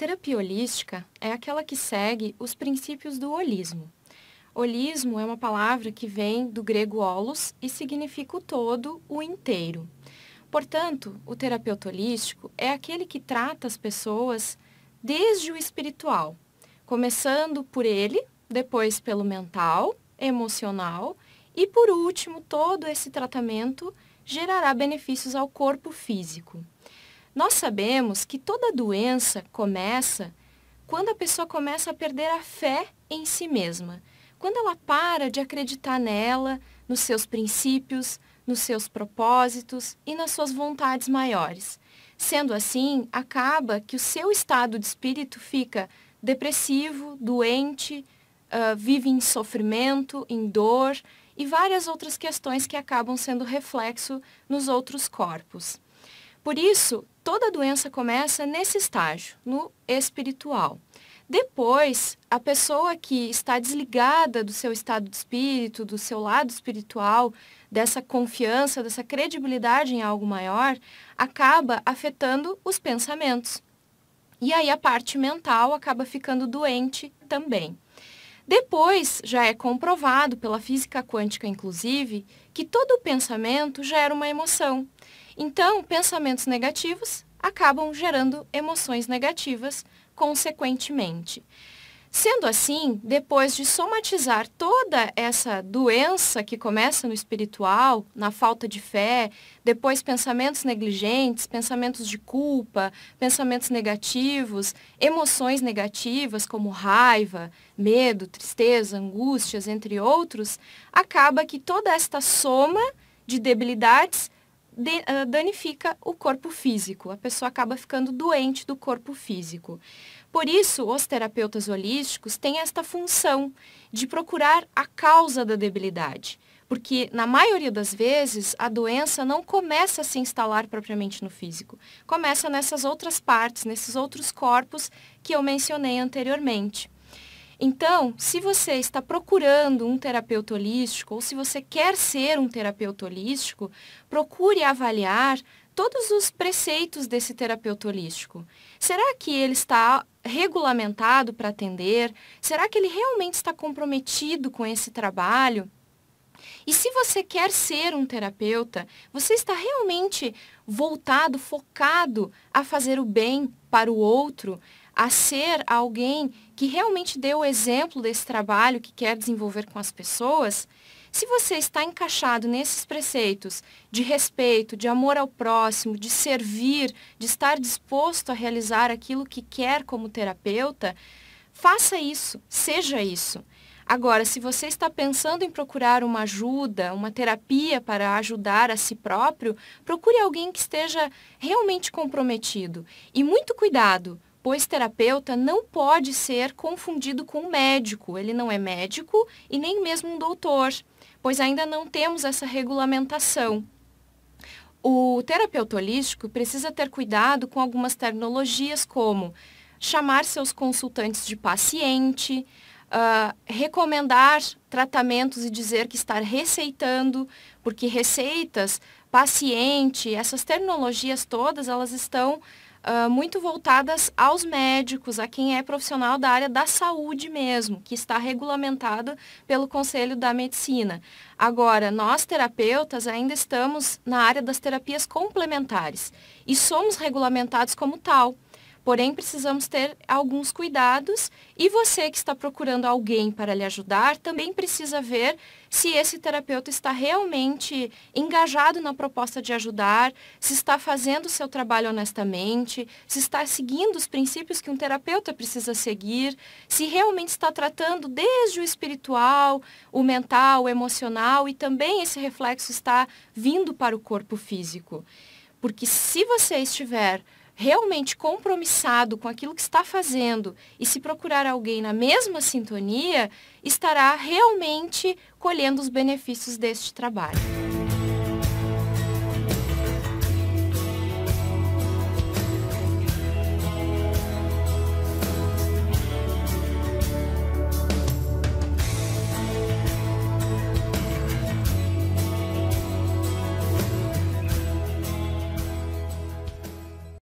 terapia holística é aquela que segue os princípios do holismo. Holismo é uma palavra que vem do grego holos e significa o todo, o inteiro. Portanto, o terapeuta holístico é aquele que trata as pessoas desde o espiritual, começando por ele, depois pelo mental, emocional e, por último, todo esse tratamento gerará benefícios ao corpo físico. Nós sabemos que toda doença começa quando a pessoa começa a perder a fé em si mesma, quando ela para de acreditar nela, nos seus princípios, nos seus propósitos e nas suas vontades maiores. Sendo assim, acaba que o seu estado de espírito fica depressivo, doente, uh, vive em sofrimento, em dor e várias outras questões que acabam sendo reflexo nos outros corpos. Por isso, toda doença começa nesse estágio, no espiritual. Depois, a pessoa que está desligada do seu estado de espírito, do seu lado espiritual, dessa confiança, dessa credibilidade em algo maior, acaba afetando os pensamentos. E aí a parte mental acaba ficando doente também. Depois, já é comprovado pela física quântica, inclusive, que todo pensamento gera uma emoção. Então, pensamentos negativos acabam gerando emoções negativas consequentemente. Sendo assim, depois de somatizar toda essa doença que começa no espiritual, na falta de fé, depois pensamentos negligentes, pensamentos de culpa, pensamentos negativos, emoções negativas como raiva, medo, tristeza, angústias, entre outros, acaba que toda esta soma de debilidades de, uh, danifica o corpo físico. A pessoa acaba ficando doente do corpo físico. Por isso, os terapeutas holísticos têm esta função de procurar a causa da debilidade porque na maioria das vezes a doença não começa a se instalar propriamente no físico, começa nessas outras partes, nesses outros corpos que eu mencionei anteriormente. Então, se você está procurando um terapeuta holístico ou se você quer ser um terapeuta holístico, procure avaliar todos os preceitos desse terapeuta holístico. Será que ele está regulamentado para atender? Será que ele realmente está comprometido com esse trabalho? E se você quer ser um terapeuta, você está realmente voltado, focado a fazer o bem para o outro, a ser alguém que realmente dê o exemplo desse trabalho que quer desenvolver com as pessoas, se você está encaixado nesses preceitos de respeito, de amor ao próximo, de servir, de estar disposto a realizar aquilo que quer como terapeuta, faça isso, seja isso. Agora, se você está pensando em procurar uma ajuda, uma terapia para ajudar a si próprio, procure alguém que esteja realmente comprometido. E muito cuidado, pois terapeuta não pode ser confundido com médico. Ele não é médico e nem mesmo um doutor, pois ainda não temos essa regulamentação. O terapeuta holístico precisa ter cuidado com algumas terminologias como chamar seus consultantes de paciente, uh, recomendar tratamentos e dizer que está receitando, porque receitas, paciente, essas terminologias todas, elas estão Uh, muito voltadas aos médicos, a quem é profissional da área da saúde mesmo, que está regulamentada pelo Conselho da Medicina. Agora, nós terapeutas ainda estamos na área das terapias complementares e somos regulamentados como tal. Porém, precisamos ter alguns cuidados e você que está procurando alguém para lhe ajudar também precisa ver se esse terapeuta está realmente engajado na proposta de ajudar, se está fazendo o seu trabalho honestamente, se está seguindo os princípios que um terapeuta precisa seguir, se realmente está tratando desde o espiritual, o mental, o emocional e também esse reflexo está vindo para o corpo físico. Porque se você estiver realmente compromissado com aquilo que está fazendo e se procurar alguém na mesma sintonia, estará realmente colhendo os benefícios deste trabalho.